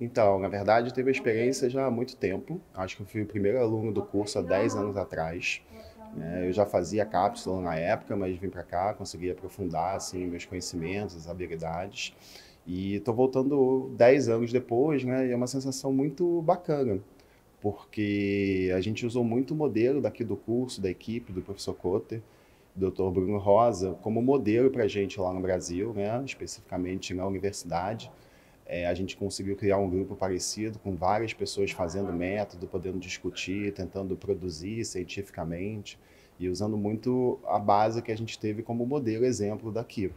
Então, na verdade, eu tive a experiência já há muito tempo. Acho que eu fui o primeiro aluno do curso há 10 anos atrás. É, eu já fazia cápsula na época, mas vim para cá, consegui aprofundar assim, meus conhecimentos, as habilidades. E estou voltando 10 anos depois, né? E é uma sensação muito bacana, porque a gente usou muito o modelo daqui do curso, da equipe, do professor Cotter, do Dr. Bruno Rosa, como modelo para a gente lá no Brasil, né? Especificamente na universidade. É, a gente conseguiu criar um grupo parecido, com várias pessoas fazendo método, podendo discutir, tentando produzir cientificamente e usando muito a base que a gente teve como modelo exemplo daqui.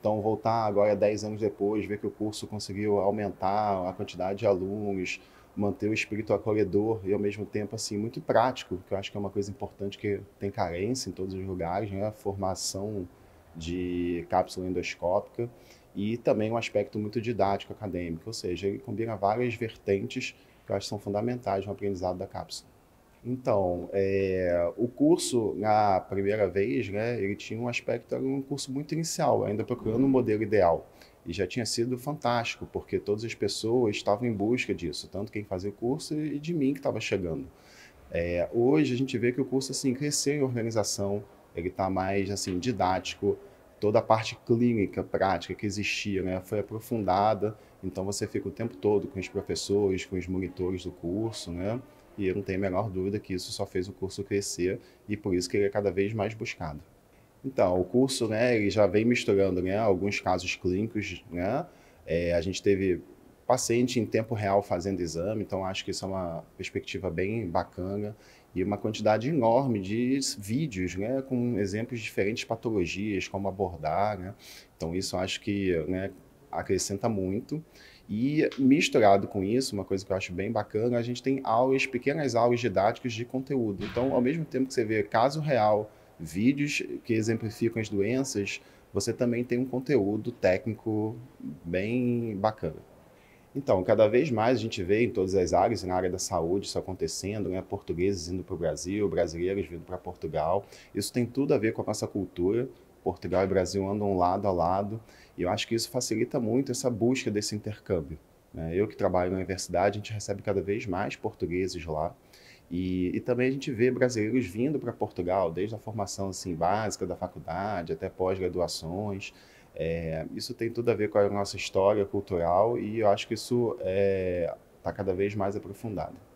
Então, voltar agora 10 anos depois, ver que o curso conseguiu aumentar a quantidade de alunos, manter o espírito acolhedor e, ao mesmo tempo, assim, muito prático, que eu acho que é uma coisa importante que tem carência em todos os lugares, né? A formação de cápsula endoscópica e também um aspecto muito didático acadêmico, ou seja, ele combina várias vertentes que eu acho que são fundamentais no aprendizado da cápsula. Então, é, o curso, na primeira vez, né, ele tinha um aspecto, era um curso muito inicial, ainda procurando um modelo ideal. E já tinha sido fantástico, porque todas as pessoas estavam em busca disso, tanto quem fazia o curso e de mim que estava chegando. É, hoje a gente vê que o curso assim cresceu em organização, ele está mais assim didático, toda a parte clínica, prática que existia, né, foi aprofundada. Então você fica o tempo todo com os professores, com os monitores do curso, né? E eu não tenho a menor dúvida que isso só fez o curso crescer e por isso que ele é cada vez mais buscado. Então, o curso, né, ele já vem misturando, né, alguns casos clínicos, né? É, a gente teve paciente em tempo real fazendo exame, então acho que isso é uma perspectiva bem bacana e uma quantidade enorme de vídeos, né, com exemplos de diferentes patologias, como abordar, né? Então isso acho que, né, acrescenta muito. E misturado com isso, uma coisa que eu acho bem bacana, a gente tem aulas, pequenas aulas didáticas de conteúdo. Então, ao mesmo tempo que você vê caso real, vídeos que exemplificam as doenças, você também tem um conteúdo técnico bem bacana. Então, cada vez mais a gente vê em todas as áreas, na área da saúde, isso acontecendo, né? portugueses indo para o Brasil, brasileiros vindo para Portugal. Isso tem tudo a ver com a nossa cultura. Portugal e Brasil andam lado a lado e eu acho que isso facilita muito essa busca desse intercâmbio. Né? Eu que trabalho na universidade, a gente recebe cada vez mais portugueses lá. E, e, também a gente vê brasileiros vindo para Portugal, desde a formação assim, básica da faculdade até pós-graduações. É, isso tem tudo a ver com a nossa história cultural e eu acho que isso está é, cada vez mais aprofundado.